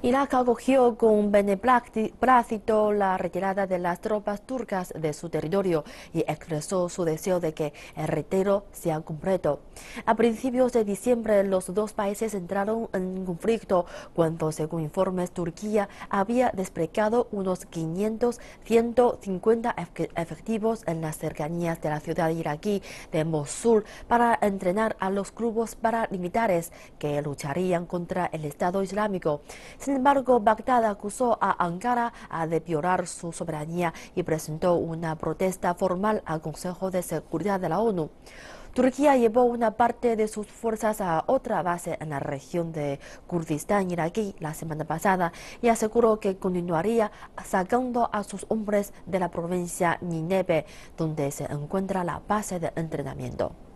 Irak acogió con beneplácito la retirada de las tropas turcas de su territorio y expresó su deseo de que el retiro sea completo. A principios de diciembre, los dos países entraron en conflicto cuando, según informes, Turquía había desplegado unos 500, 150 efectivos en las cercanías de la ciudad iraquí de Mosul para entrenar a los grupos paramilitares que lucharían contra el Estado Islámico. Sin embargo, Bagdad acusó a Ankara de violar su soberanía y presentó una protesta formal al Consejo de Seguridad de la ONU. Turquía llevó una parte de sus fuerzas a otra base en la región de Kurdistán iraquí la semana pasada y aseguró que continuaría sacando a sus hombres de la provincia Nineveh, donde se encuentra la base de entrenamiento.